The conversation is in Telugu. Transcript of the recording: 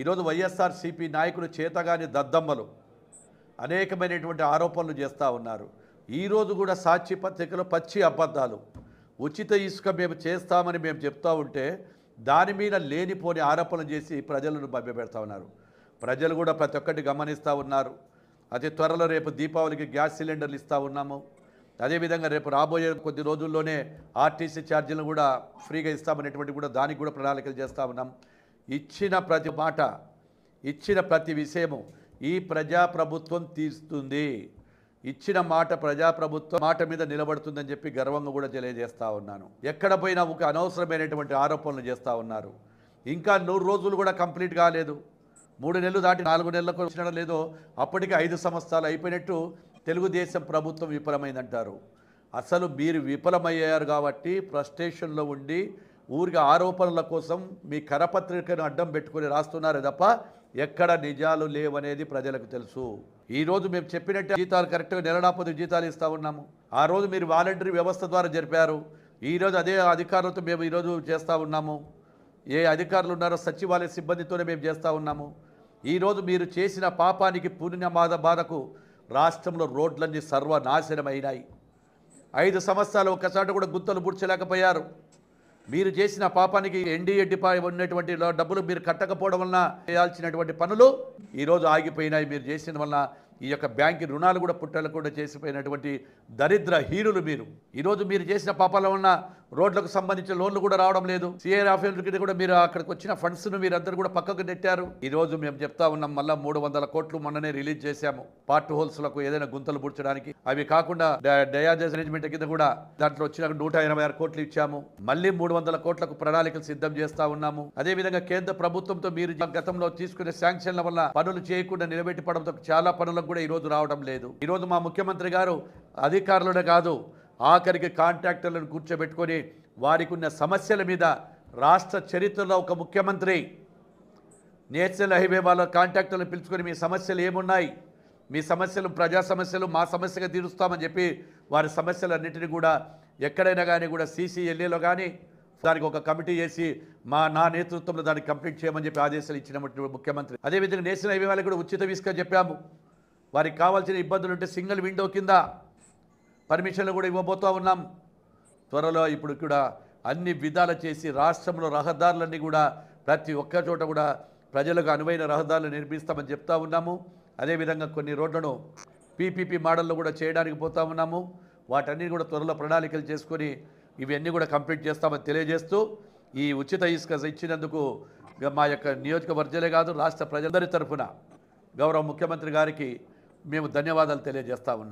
ఈరోజు వైఎస్ఆర్సీపీ నాయకులు చేతగాని దద్దమ్మలు అనేకమైనటువంటి ఆరోపణలు చేస్తూ ఉన్నారు ఈరోజు కూడా సాక్షి పత్రికలో పచ్చి అబద్ధాలు ఉచిత ఇసుక మేము చేస్తామని మేము చెప్తూ ఉంటే దాని మీద లేనిపోని ఆరోపణలు చేసి ప్రజలను పెడతా ఉన్నారు ప్రజలు కూడా ప్రతి ఒక్కటి గమనిస్తూ ఉన్నారు అతి త్వరలో రేపు దీపావళికి గ్యాస్ సిలిండర్లు ఇస్తూ ఉన్నాము అదేవిధంగా రేపు రాబోయే కొద్ది రోజుల్లోనే ఆర్టీసీ ఛార్జీలను కూడా ఫ్రీగా ఇస్తామనేటువంటి కూడా దానికి కూడా ప్రణాళికలు చేస్తూ ఉన్నాం ఇచ్చిన ప్రతి మాట ఇచ్చిన ప్రతి విషయము ఈ ప్రజాప్రభుత్వం తీస్తుంది ఇచ్చిన మాట ప్రజాప్రభుత్వం మాట మీద నిలబడుతుందని చెప్పి గర్వంగా కూడా తెలియజేస్తూ ఉన్నాను ఎక్కడ పోయినా ఒక అనవసరమైనటువంటి ఆరోపణలు చేస్తూ ఉన్నారు ఇంకా నూరు రోజులు కూడా కంప్లీట్ కాలేదు మూడు నెలలు దాటి నాలుగు నెలలకు వచ్చిన లేదో అప్పటికి ఐదు సంవత్సరాలు అయిపోయినట్టు తెలుగుదేశం ప్రభుత్వం విఫలమైందంటారు అసలు మీరు విఫలమయ్యారు కాబట్టి ఫ్రస్టేషన్లో ఉండి ఊరికి ఆరోపణల కోసం మీ కరపత్రికను అడ్డం పెట్టుకుని రాస్తున్నారే తప్ప ఎక్కడ నిజాలు లేవనేది ప్రజలకు తెలుసు ఈరోజు మేము చెప్పినట్టే జీతాలు కరెక్ట్గా నెలనాపది జీతాలు ఇస్తూ ఉన్నాము ఆ రోజు మీరు వాలంటరీ వ్యవస్థ ద్వారా జరిపారు ఈరోజు అదే అధికారులతో మేము ఈరోజు చేస్తూ ఉన్నాము ఏ అధికారులు ఉన్నారో సచివాలయ సిబ్బందితోనే మేము చేస్తూ ఉన్నాము ఈరోజు మీరు చేసిన పాపానికి పుణ్య బాధ బాధకు రాష్ట్రంలో రోడ్లన్నీ సర్వనాశనమైనాయి ఐదు సంవత్సరాలు ఒకసారి కూడా గుంతలు పుడ్చలేకపోయారు మీరు చేసిన పాపానికి ఎన్డీఏ డిపాజిట్ ఉన్నటువంటి డబ్బులు మీరు కట్టకపోవడం వలన చేయాల్సినటువంటి పనులు ఈరోజు ఆగిపోయినాయి మీరు చేసిన వలన ఈ యొక్క బ్యాంకు రుణాలు కూడా కూడా చేసిపోయినటువంటి దరిద్ర హీరులు మీరు ఈరోజు మీరు చేసిన పాపాల ఉన్న రోడ్లకు సంబంధించిన లోన్లు కూడా రావడం లేదు సిఐఆర్ ఆఫీసుల కూడా మీరు అక్కడికి వచ్చిన ఫండ్స్ను మీరు అందరూ కూడా పక్కకు నెట్టారు ఈరోజు మేము చెప్తా ఉన్నాం మళ్ళీ మూడు వందల కోట్లు మొన్ననే రిలీజ్ చేశాము పార్ట్ హోల్స్లకు ఏదైనా గుంతలు పూడ్చడానికి అవి కాకుండా డయాజెస్ మేనేజ్మెంట్ కింద కూడా దాంట్లో వచ్చిన నూట ఎనభై ఆరు కోట్లు ఇచ్చాము మళ్ళీ మూడు వందల కోట్లకు ప్రణాళికలు సిద్ధం చేస్తా ఉన్నాము అదేవిధంగా కేంద్ర ప్రభుత్వంతో మీరు గతంలో తీసుకునే శాంక్షన్ల వల్ల పనులు చేయకుండా నిలబెట్టి పడంతో చాలా పనులకు కూడా ఈరోజు రావడం లేదు ఈరోజు మా ముఖ్యమంత్రి గారు అధికారులనే కాదు ఆఖరికి కాంట్రాక్టర్లను కూర్చోబెట్టుకొని వారికి ఉన్న సమస్యల మీద రాష్ట్ర చరిత్రలో ఒక ముఖ్యమంత్రి నేషనల్ హైవే వాళ్ళ కాంట్రాక్టర్లను పిలుచుకొని మీ సమస్యలు ఏమున్నాయి మీ సమస్యలు ప్రజా సమస్యలు మా సమస్యగా తీరుస్తామని చెప్పి వారి సమస్యలన్నింటినీ కూడా ఎక్కడైనా కానీ కూడా సీసీఎల్ఏలో కానీ దానికి ఒక కమిటీ చేసి మా నా నేతృత్వంలో దాన్ని కంప్లీట్ చేయమని చెప్పి ఆదేశాలు ఇచ్చినటువంటి ముఖ్యమంత్రి అదేవిధంగా నేషనల్ హైవే వాళ్ళకి కూడా ఉచిత ఇసుక చెప్పాము వారికి కావాల్సిన ఇబ్బందులు ఉంటే సింగిల్ విండో కింద పర్మిషన్లు కూడా ఇవ్వబోతూ ఉన్నాం త్వరలో ఇప్పుడు కూడా అన్ని విధాలు చేసి రాష్ట్రంలో రహదారులన్నీ కూడా ప్రతి ఒక్క చోట కూడా ప్రజలకు అనువైన రహదారులు నిర్మిస్తామని చెప్తా ఉన్నాము అదేవిధంగా కొన్ని రోడ్లను పీపీపీ మోడల్లో కూడా చేయడానికి పోతా ఉన్నాము వాటన్నీ కూడా త్వరలో ప్రణాళికలు చేసుకొని ఇవన్నీ కూడా కంప్లీట్ చేస్తామని తెలియజేస్తూ ఈ ఉచిత ఇసుక ఇచ్చినందుకు మా యొక్క నియోజకవర్గలే కాదు రాష్ట్ర ప్రజలందరి తరఫున గౌరవ ముఖ్యమంత్రి గారికి మేము ధన్యవాదాలు తెలియజేస్తా ఉన్నాం